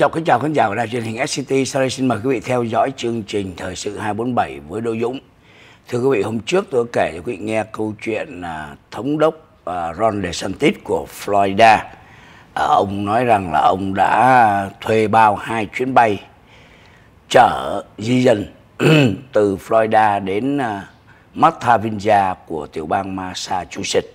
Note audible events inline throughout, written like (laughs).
chào kính chào khán giả của đài truyền hình SCT. Sau đây xin mời quý vị theo dõi chương trình Thời sự 247 với Đỗ Dũng. Thưa quý vị, hôm trước tôi kể cho quý vị nghe câu chuyện à, thống đốc à, Ron DeSantis của Florida. À, ông nói rằng là ông đã thuê bao hai chuyến bay chở di dân (clears throat) từ Florida đến à, Marthavinja của tiểu bang Massachusetts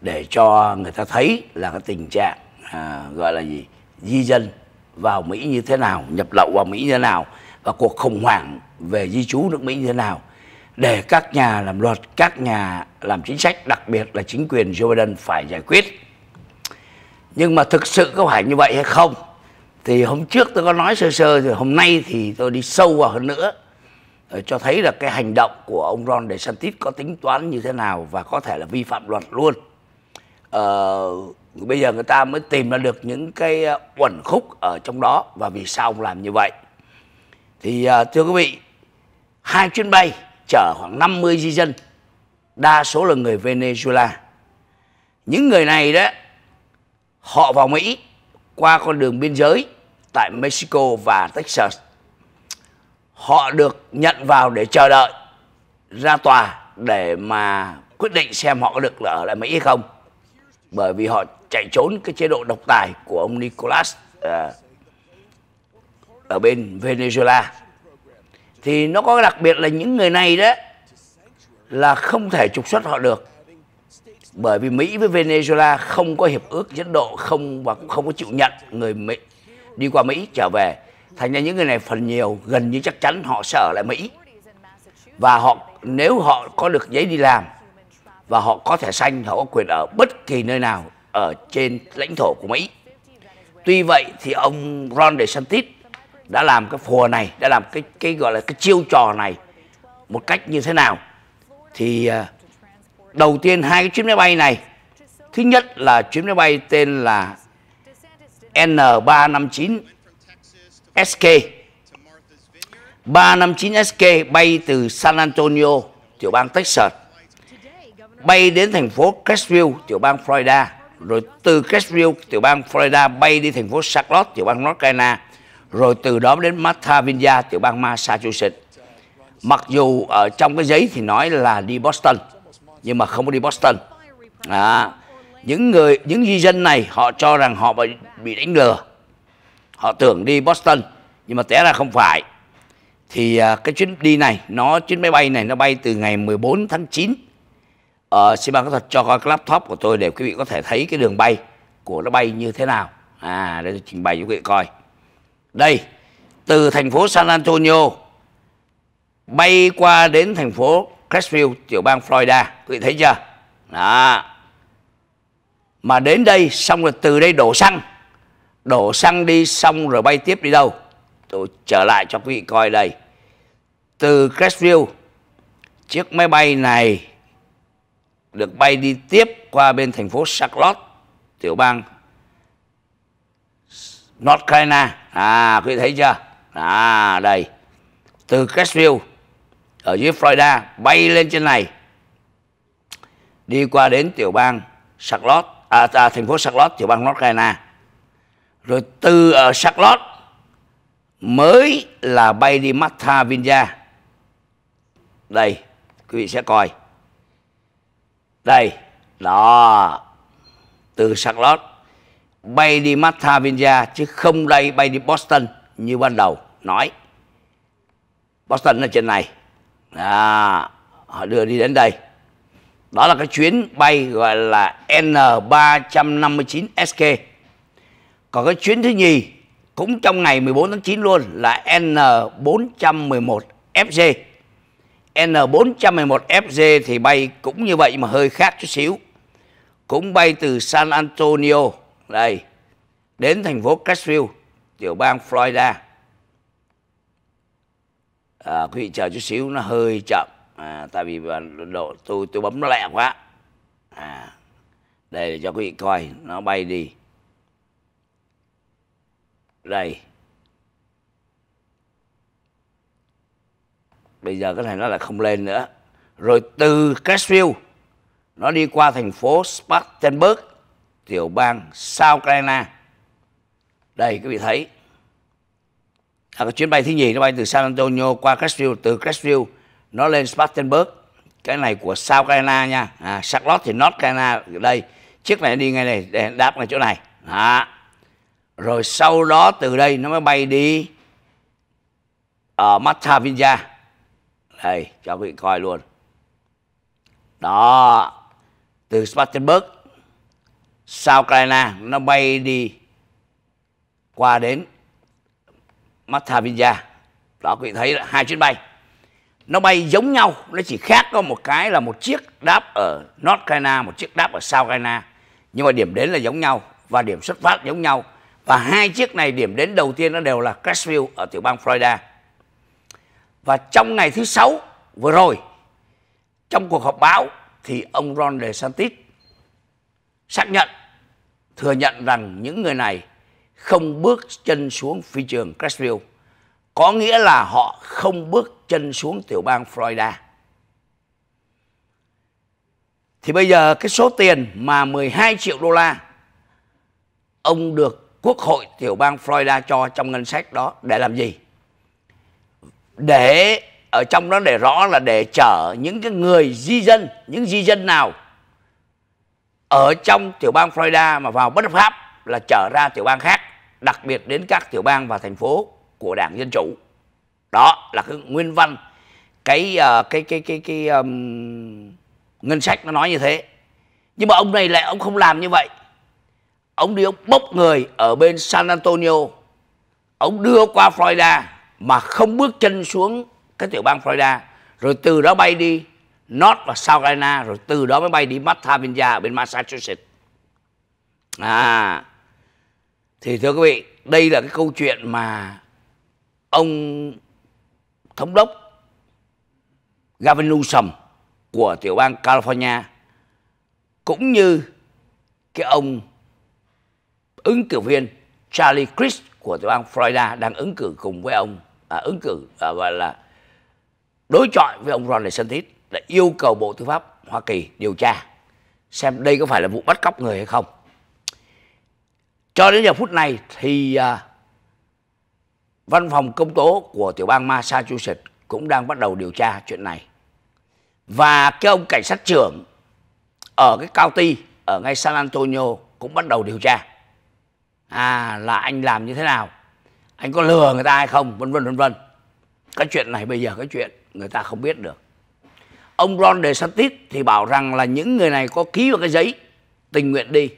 để cho người ta thấy là cái tình trạng à, gọi là gì di dân vào Mỹ như thế nào, nhập lậu vào Mỹ như thế nào và cuộc khủng hoảng về di trú nước Mỹ như thế nào để các nhà làm luật, các nhà làm chính sách, đặc biệt là chính quyền Joe Biden phải giải quyết. Nhưng mà thực sự có phải như vậy hay không? Thì hôm trước tôi có nói sơ sơ rồi, hôm nay thì tôi đi sâu vào hơn nữa ờ, cho thấy là cái hành động của ông Ron DeSantis có tính toán như thế nào và có thể là vi phạm luật luôn. Uh, bây giờ người ta mới tìm ra được những cái quẩn ờ, khúc ở trong đó và vì sao ông làm như vậy thì ờ, thưa quý vị hai chuyến bay chở khoảng 50 di dân đa số là người Venezuela những người này đó họ vào Mỹ qua con đường biên giới tại Mexico và Texas họ được nhận vào để chờ đợi ra tòa để mà quyết định xem họ có được ở lại Mỹ hay không bởi vì họ chạy trốn cái chế độ độc tài của ông Nicolas à, ở bên Venezuela thì nó có đặc biệt là những người này đó là không thể trục xuất họ được bởi vì Mỹ với Venezuela không có hiệp ước dẫn độ không và cũng không có chịu nhận người Mỹ đi qua Mỹ trở về thành ra những người này phần nhiều gần như chắc chắn họ sẽ ở lại Mỹ và họ nếu họ có được giấy đi làm và họ có thẻ xanh họ có quyền ở bất kỳ nơi nào ở trên lãnh thổ của Mỹ. Tuy vậy thì ông Ron DeSantis đã làm cái phùa này, đã làm cái cái gọi là cái chiêu trò này một cách như thế nào? Thì à, đầu tiên hai cái chuyến máy bay này, thứ nhất là chuyến máy bay tên là N359 SK 359 SK bay từ San Antonio, tiểu bang Texas bay đến thành phố Cashville, tiểu bang Florida rồi từ Cashville tiểu bang Florida bay đi thành phố Charlotte tiểu bang North Carolina rồi từ đó đến Martha Vinja tiểu bang Massachusetts mặc dù ở trong cái giấy thì nói là đi Boston nhưng mà không có đi Boston à, những người những di dân này họ cho rằng họ bị đánh lừa họ tưởng đi Boston nhưng mà té ra không phải thì à, cái chuyến đi này nó chuyến máy bay này nó bay từ ngày 14 tháng 9 uh, xin ban kỹ thuật cho coi laptop của tôi để quý vị có thể thấy cái đường bay của nó bay như thế nào à đây tôi trình bày cho quý vị coi đây từ thành phố San Antonio bay qua đến thành phố Crestview tiểu bang Florida quý vị thấy chưa đó mà đến đây xong rồi từ đây đổ xăng đổ xăng đi xong rồi bay tiếp đi đâu tôi trở lại cho quý vị coi đây từ Crestview chiếc máy bay này được bay đi tiếp qua bên thành phố Charlotte, tiểu bang North Carolina. À, quý vị thấy chưa? À, đây. Từ Cashville ở dưới Florida bay lên trên này đi qua đến tiểu bang Charlotte, à, à thành phố Charlotte, tiểu bang North Carolina. Rồi từ ở Charlotte mới là bay đi Martha Vinja. Đây, quý vị sẽ coi đây đó từ Charlotte bay đi Mathavinja chứ không đây bay đi Boston như ban đầu nói Boston ở trên này à, họ đưa đi đến đây đó là cái chuyến bay gọi là N359SK còn cái chuyến thứ nhì cũng trong ngày 14 tháng 9 luôn là N411FG N411FJ thì bay cũng như vậy mà hơi khác chút xíu. Cũng bay từ San Antonio, đây, đến thành phố Cashville, tiểu bang Florida. À, quý vị chờ chút xíu nó hơi chậm, à, tại vì độ tôi tôi bấm nó lẹ quá. À, đây để cho quý vị coi, nó bay đi. Đây. bây giờ cái này nó là không lên nữa rồi từ Cashville nó đi qua thành phố Spartanburg tiểu bang South Carolina đây các vị thấy là cái chuyến bay thứ nhì nó bay từ San Antonio qua Cashville từ Cashville nó lên Spartanburg cái này của South Carolina nha à, Charlotte thì North Carolina đây chiếc này đi ngay này để đáp ngay chỗ này đó. rồi sau đó từ đây nó mới bay đi ở Matavilla đây cho quý vị coi luôn đó từ Spartanburg South Carolina nó bay đi qua đến Matavilla đó quý vị thấy là hai chuyến bay nó bay giống nhau nó chỉ khác có một cái là một chiếc đáp ở North Carolina một chiếc đáp ở South Carolina nhưng mà điểm đến là giống nhau và điểm xuất phát giống nhau và hai chiếc này điểm đến đầu tiên nó đều là Cashville ở tiểu bang Florida và trong ngày thứ sáu vừa rồi, trong cuộc họp báo thì ông Ron DeSantis xác nhận, thừa nhận rằng những người này không bước chân xuống phi trường Crestview. Có nghĩa là họ không bước chân xuống tiểu bang Florida. Thì bây giờ cái số tiền mà 12 triệu đô la ông được Quốc hội tiểu bang Florida cho trong ngân sách đó để làm gì? để ở trong đó để rõ là để chở những cái người di dân những di dân nào ở trong tiểu bang Florida mà vào bất hợp pháp là chở ra tiểu bang khác, đặc biệt đến các tiểu bang và thành phố của Đảng Dân chủ. Đó là cái nguyên văn cái uh, cái cái cái cái um, ngân sách nó nói như thế. Nhưng mà ông này lại ông không làm như vậy. Ông đi ông bốc người ở bên San Antonio. Ông đưa qua Florida mà không bước chân xuống cái tiểu bang Florida rồi từ đó bay đi North và South Carolina rồi từ đó mới bay đi Mathavinja ở bên Massachusetts à thì thưa quý vị đây là cái câu chuyện mà ông thống đốc Gavin Newsom của tiểu bang California cũng như cái ông ứng cử viên Charlie Crist của tiểu bang Florida đang ứng cử cùng với ông à, ứng cử à, gọi là đối chọi với ông Ron DeSantis là yêu cầu Bộ Tư pháp Hoa Kỳ điều tra xem đây có phải là vụ bắt cóc người hay không. Cho đến giờ phút này thì à, văn phòng công tố của tiểu bang Massachusetts cũng đang bắt đầu điều tra chuyện này. Và cái ông cảnh sát trưởng ở cái county ở ngay San Antonio cũng bắt đầu điều tra. À là anh làm như thế nào anh có lừa người ta hay không vân vân vân vân cái chuyện này bây giờ cái chuyện người ta không biết được ông Ron DeSantis thì bảo rằng là những người này có ký vào cái giấy tình nguyện đi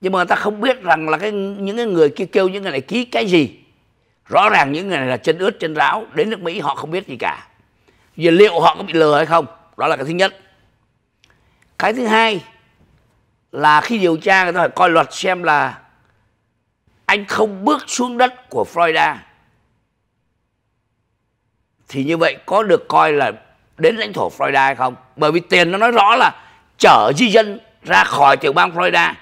nhưng mà người ta không biết rằng là cái những cái người kia kêu những người này ký cái gì rõ ràng những người này là chân ướt chân ráo đến nước Mỹ họ không biết gì cả giờ liệu họ có bị lừa hay không đó là cái thứ nhất cái thứ hai là khi điều tra người ta phải coi luật xem là anh không bước xuống đất của Florida thì như vậy có được coi là đến lãnh thổ Florida hay không? Bởi vì tiền nó nói rõ là chở di dân ra khỏi tiểu bang Florida.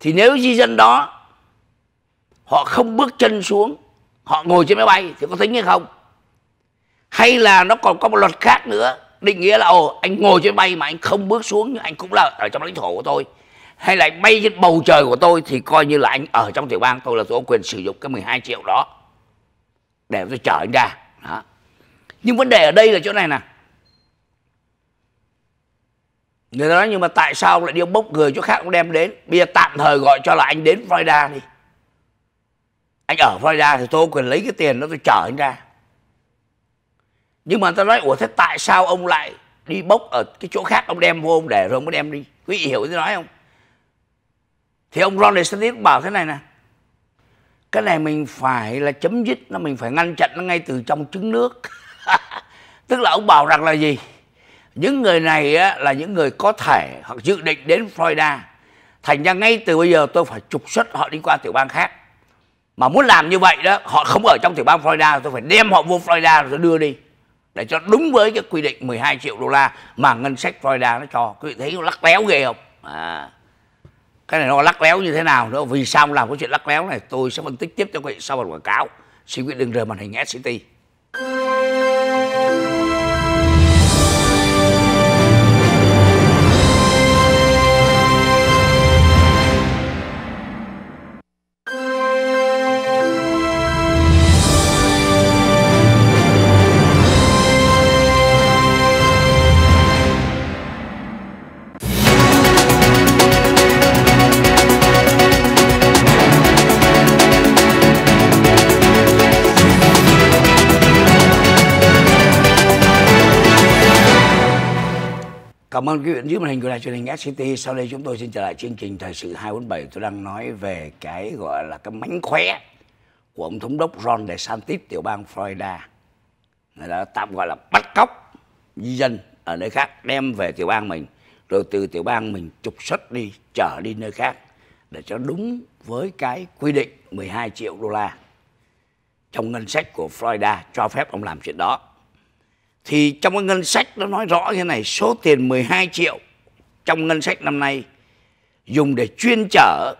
Thì nếu di dân đó họ không bước chân xuống, họ ngồi trên máy bay thì có tính hay không? Hay là nó còn có một luật khác nữa định nghĩa là ồ anh ngồi trên bay mà anh không bước xuống nhưng anh cũng là ở trong lãnh thổ của tôi hay là anh bay trên bầu trời của tôi thì coi như là anh ở trong tiểu bang tôi là tôi có quyền sử dụng cái 12 triệu đó để tôi chở anh ra đó. nhưng vấn đề ở đây là chỗ này nè người ta nói nhưng mà tại sao lại đi bốc người chỗ khác cũng đem đến bây giờ tạm thời gọi cho là anh đến Florida đi anh ở Florida thì tôi có quyền lấy cái tiền đó tôi chở anh ra nhưng mà người ta nói ủa thế tại sao ông lại đi bốc ở cái chỗ khác ông đem vô ông để rồi ông mới đem đi quý vị hiểu tôi nói không thì ông Ron DeSantis bảo thế này nè cái này mình phải là chấm dứt nó mình phải ngăn chặn nó ngay từ trong trứng nước (laughs) tức là ông bảo rằng là gì những người này á, là những người có thể hoặc dự định đến Florida thành ra ngay từ bây giờ tôi phải trục xuất họ đi qua tiểu bang khác mà muốn làm như vậy đó họ không ở trong tiểu bang Florida tôi phải đem họ vô Florida rồi đưa đi để cho đúng với cái quy định 12 triệu đô la mà ngân sách Florida nó cho quý vị thấy nó lắc léo ghê không à cái này nó lắc léo như thế nào nữa vì sao làm cái chuyện lắc léo này tôi sẽ phân tích tiếp cho quý vị sau một quảng cáo xin quý vị đừng rời màn hình SCT Cảm ơn quý vị dưới màn hình của đài truyền hình SCT. Sau đây chúng tôi xin trở lại chương trình thời sự 247. Tôi đang nói về cái gọi là cái mánh khóe của ông thống đốc Ron DeSantis tiểu bang Florida. Người đã tạm gọi là bắt cóc di dân ở nơi khác đem về tiểu bang mình rồi từ tiểu bang mình trục xuất đi trở đi nơi khác để cho đúng với cái quy định 12 triệu đô la trong ngân sách của Florida cho phép ông làm chuyện đó thì trong cái ngân sách nó nói rõ như này số tiền 12 triệu trong ngân sách năm nay dùng để chuyên chở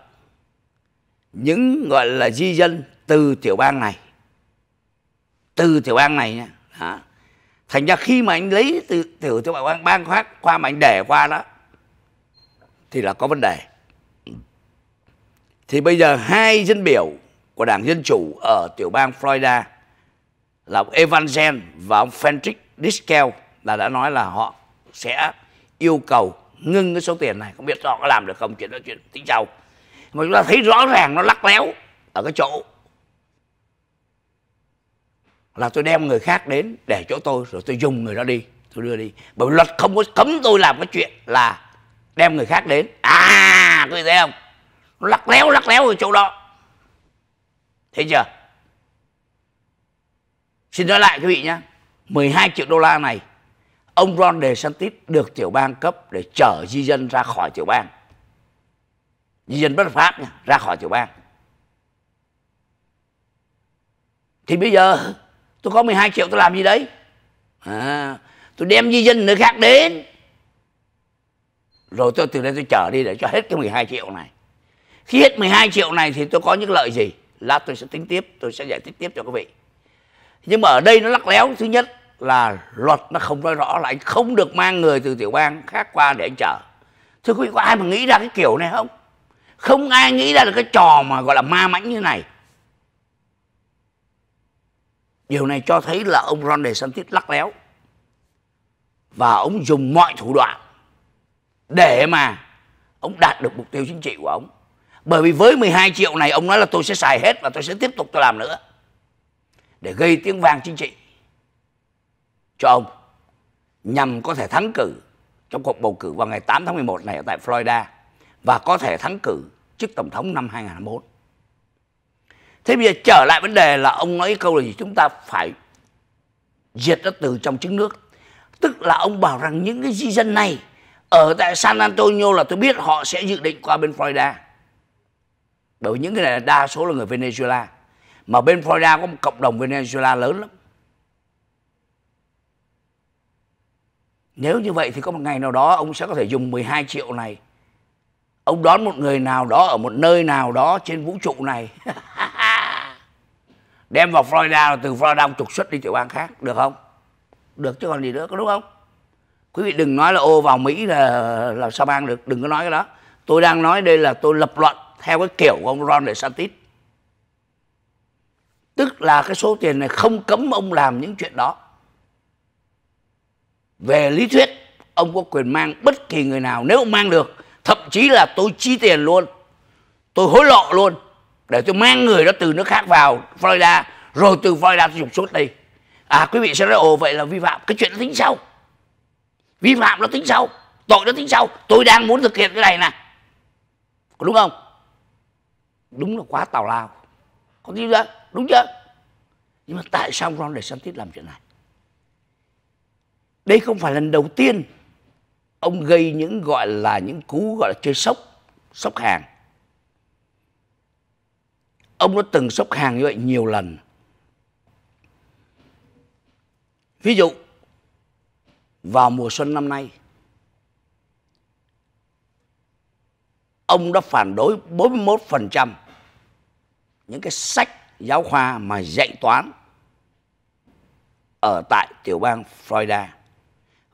những gọi là di dân từ tiểu bang này từ tiểu bang này nha đó. thành ra khi mà anh lấy từ tiểu tiểu bang bang khác qua mà anh để qua đó thì là có vấn đề thì bây giờ hai dân biểu của đảng dân chủ ở tiểu bang Florida là ông Evansen và ông Fentrich Discount là đã nói là họ sẽ yêu cầu ngưng cái số tiền này không biết họ có làm được không chuyện đó chuyện tính sau mà chúng ta thấy rõ ràng nó lắc léo ở cái chỗ là tôi đem người khác đến để chỗ tôi rồi tôi dùng người đó đi tôi đưa đi bởi luật không có cấm tôi làm cái chuyện là đem người khác đến à tôi thấy không nó lắc léo lắc léo ở chỗ đó thấy chưa xin nói lại quý vị nhé 12 triệu đô la này, ông Ron DeSantis được tiểu bang cấp để chở di dân ra khỏi tiểu bang. Di dân bất pháp nha, ra khỏi tiểu bang. Thì bây giờ tôi có 12 triệu tôi làm gì đấy? À, tôi đem di dân nơi khác đến. Rồi tôi từ đây tôi chở đi để cho hết cái 12 triệu này. Khi hết 12 triệu này thì tôi có những lợi gì? Là tôi sẽ tính tiếp, tôi sẽ giải thích tiếp cho quý vị nhưng mà ở đây nó lắc léo thứ nhất là luật nó không nói rõ là anh không được mang người từ tiểu bang khác qua để anh chở thưa quý vị có ai mà nghĩ ra cái kiểu này không không ai nghĩ ra được cái trò mà gọi là ma mãnh như này điều này cho thấy là ông ron desantis lắc léo và ông dùng mọi thủ đoạn để mà ông đạt được mục tiêu chính trị của ông bởi vì với 12 triệu này ông nói là tôi sẽ xài hết và tôi sẽ tiếp tục tôi làm nữa để gây tiếng vang chính trị cho ông nhằm có thể thắng cử trong cuộc bầu cử vào ngày 8 tháng 11 này ở tại Florida và có thể thắng cử chức tổng thống năm 2021. Thế bây giờ trở lại vấn đề là ông nói câu là gì chúng ta phải diệt nó từ trong trứng nước. Tức là ông bảo rằng những cái di dân này ở tại San Antonio là tôi biết họ sẽ dự định qua bên Florida. Bởi với những cái này là đa số là người Venezuela mà bên Florida có một cộng đồng Venezuela lớn lắm nếu như vậy thì có một ngày nào đó ông sẽ có thể dùng 12 triệu này ông đón một người nào đó ở một nơi nào đó trên vũ trụ này (laughs) đem vào Florida từ Florida ông trục xuất đi tiểu bang khác được không được chứ còn gì nữa có đúng không quý vị đừng nói là ô vào Mỹ là là sao bang được đừng có nói cái đó tôi đang nói đây là tôi lập luận theo cái kiểu của ông Ron DeSantis tức là cái số tiền này không cấm ông làm những chuyện đó về lý thuyết ông có quyền mang bất kỳ người nào nếu ông mang được thậm chí là tôi chi tiền luôn tôi hối lộ luôn để tôi mang người đó từ nước khác vào Florida rồi từ Florida tôi trục xuất đây à quý vị sẽ nói ồ vậy là vi phạm cái chuyện nó tính sau vi phạm nó tính sau tội nó tính sau tôi đang muốn thực hiện cái này nè đúng không đúng là quá tào lao còn kinh doanh đúng chưa nhưng mà tại sao Ron DeSantis làm chuyện này đây không phải lần đầu tiên ông gây những gọi là những cú gọi là chơi sốc sốc hàng ông đã từng sốc hàng như vậy nhiều lần ví dụ vào mùa xuân năm nay ông đã phản đối 41% những cái sách giáo khoa mà dạy toán ở tại tiểu bang Florida.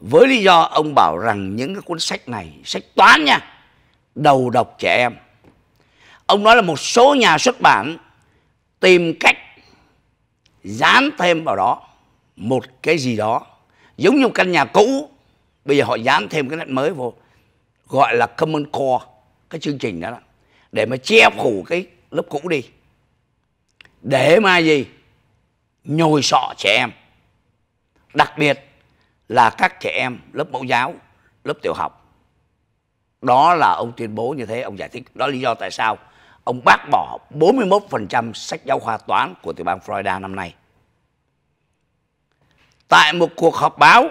Với lý do ông bảo rằng những cái cuốn sách này, sách toán nha, đầu độc trẻ em. Ông nói là một số nhà xuất bản tìm cách dán thêm vào đó một cái gì đó. Giống như căn nhà cũ, bây giờ họ dán thêm cái nét mới vô. Gọi là Common Core, cái chương trình đó, đó để mà che phủ cái lớp cũ đi để mà gì nhồi sọ trẻ em đặc biệt là các trẻ em lớp mẫu giáo lớp tiểu học đó là ông tuyên bố như thế ông giải thích đó là lý do tại sao ông bác bỏ 41% sách giáo khoa toán của tiểu bang Florida năm nay tại một cuộc họp báo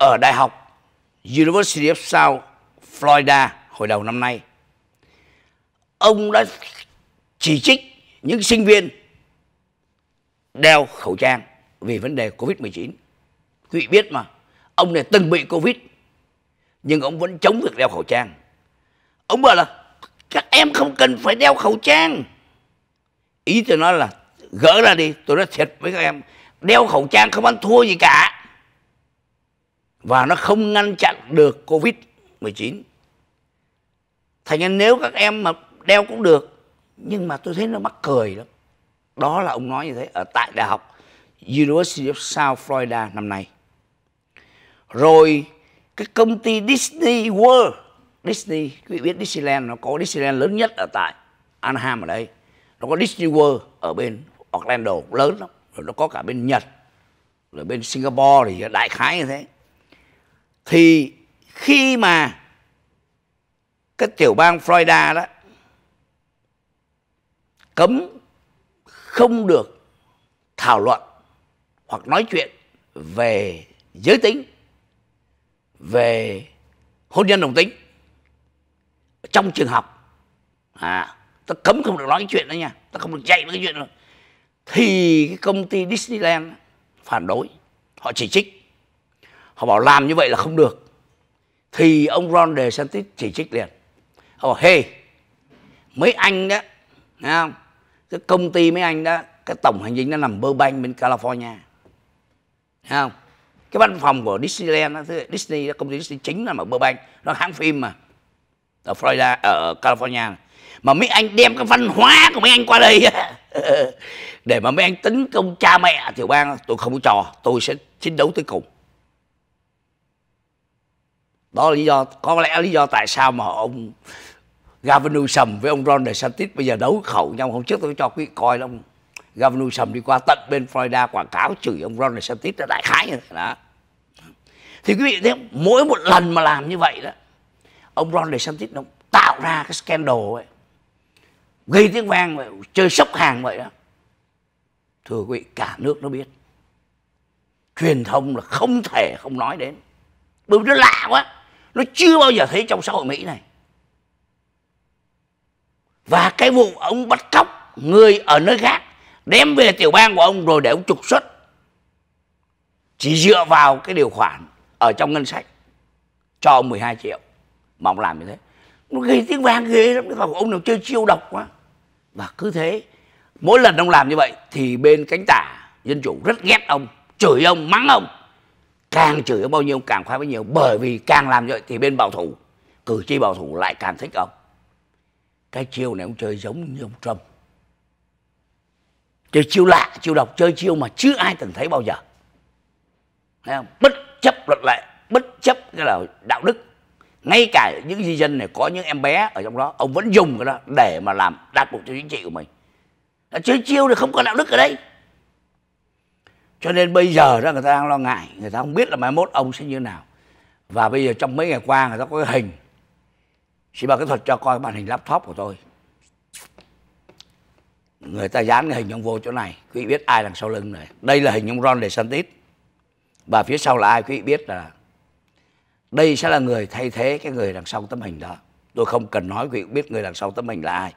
ở đại học University of South Florida hồi đầu năm nay ông đã chỉ trích những sinh viên đeo khẩu trang vì vấn đề Covid-19. Quý vị biết mà, ông này từng bị Covid nhưng ông vẫn chống việc đeo khẩu trang. Ông bảo là các em không cần phải đeo khẩu trang. Ý tôi nói là gỡ ra đi, tôi nói thiệt với các em, đeo khẩu trang không ăn thua gì cả. Và nó không ngăn chặn được Covid-19. Thành ra nếu các em mà đeo cũng được, nhưng mà tôi thấy nó mắc cười lắm đó là ông nói như thế ở tại đại học University of South Florida năm nay rồi cái công ty Disney World Disney quý vị biết Disneyland nó có Disneyland lớn nhất ở tại Anaheim ở đây nó có Disney World ở bên Orlando lớn lắm rồi nó có cả bên Nhật rồi bên Singapore thì đại khái như thế thì khi mà cái tiểu bang Florida đó cấm không được thảo luận hoặc nói chuyện về giới tính, về hôn nhân đồng tính trong trường học. À, ta cấm không được nói cái chuyện đó nha, ta không được dạy cái chuyện đó. Thì cái công ty Disneyland phản đối, họ chỉ trích. Họ bảo làm như vậy là không được. Thì ông Ron DeSantis chỉ trích liền. Họ bảo, hey, mấy anh đó, nghe không? cái công ty mấy anh đó cái tổng hành dinh nó nằm Burbank bên California Thấy không cái văn phòng của Disneyland đó, Disney công ty Disney chính là ở Burbank nó hãng phim mà ở Florida ở California mà mấy anh đem cái văn hóa của mấy anh qua đây (laughs) để mà mấy anh tấn công cha mẹ tiểu bang tôi không có trò tôi sẽ chiến đấu tới cùng đó là lý do có lẽ lý do tại sao mà ông Gavinu Sầm với ông Ron DeSantis bây giờ đấu khẩu nhau hôm trước tôi cho quý coi ông Gavinu Sầm đi qua tận bên Florida quảng cáo chửi ông Ron DeSantis là đại khái như thế đó thì quý vị thấy mỗi một lần mà làm như vậy đó ông Ron DeSantis nó tạo ra cái scandal ấy gây tiếng vang vậy chơi sốc hàng vậy đó thưa quý vị cả nước nó biết truyền thông là không thể không nói đến bởi vì nó lạ quá nó chưa bao giờ thấy trong xã hội mỹ này và cái vụ ông bắt cóc người ở nơi khác đem về tiểu bang của ông rồi để ông trục xuất chỉ dựa vào cái điều khoản ở trong ngân sách cho ông 12 triệu mà ông làm như thế nó gây tiếng vang ghê lắm cái ông nào chơi chiêu độc quá và cứ thế mỗi lần ông làm như vậy thì bên cánh tả dân chủ rất ghét ông chửi ông mắng ông càng chửi ông bao nhiêu càng khoái bấy nhiêu bởi vì càng làm như vậy thì bên bảo thủ cử tri bảo thủ lại càng thích ông cái chiêu này ông chơi giống như ông Trump chơi chiêu lạ chiêu độc chơi chiêu mà chưa ai từng thấy bao giờ Thấy không? bất chấp luật lệ bất chấp cái là đạo đức ngay cả những di dân này có những em bé ở trong đó ông vẫn dùng cái đó để mà làm đạt mục tiêu chính trị của mình đã chơi chiêu thì không có đạo đức ở đây cho nên bây giờ đó người ta đang lo ngại người ta không biết là mai mốt ông sẽ như thế nào và bây giờ trong mấy ngày qua người ta có cái hình xin bà kỹ thuật cho coi màn hình laptop của tôi người ta dán cái hình ông vô chỗ này quý vị biết ai đằng sau lưng này đây là hình ông Ron DeSantis và phía sau là ai quý vị biết là đây sẽ là người thay thế cái người đằng sau tấm hình đó tôi không cần nói quý vị biết người đằng sau tấm hình là ai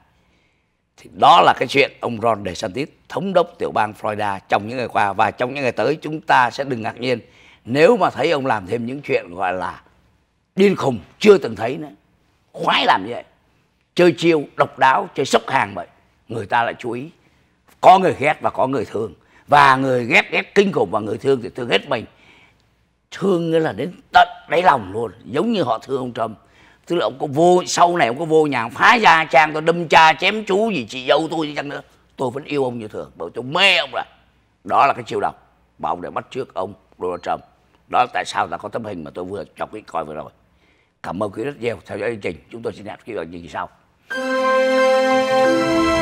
thì đó là cái chuyện ông Ron DeSantis thống đốc tiểu bang Florida trong những ngày qua và trong những ngày tới chúng ta sẽ đừng ngạc nhiên nếu mà thấy ông làm thêm những chuyện gọi là điên khùng chưa từng thấy nữa khoái làm như vậy chơi chiêu độc đáo chơi sốc hàng vậy người ta lại chú ý có người ghét và có người thương và người ghét ghét kinh khủng và người thương thì thương hết mình thương nghĩa là đến tận đáy lòng luôn giống như họ thương ông trump tức là ông có vô sau này ông có vô nhà phá gia trang tôi đâm cha chém chú gì chị dâu tôi đi chăng nữa tôi vẫn yêu ông như thường bởi tôi mê ông rồi đó là cái chiêu độc mà ông đã bắt trước ông donald trump đó là tại sao ta có tấm hình mà tôi vừa cho quý coi vừa rồi Cảm ơn quý rất nhiều theo dõi chương trình. Chúng tôi xin hẹn quý vị ở những trình sau.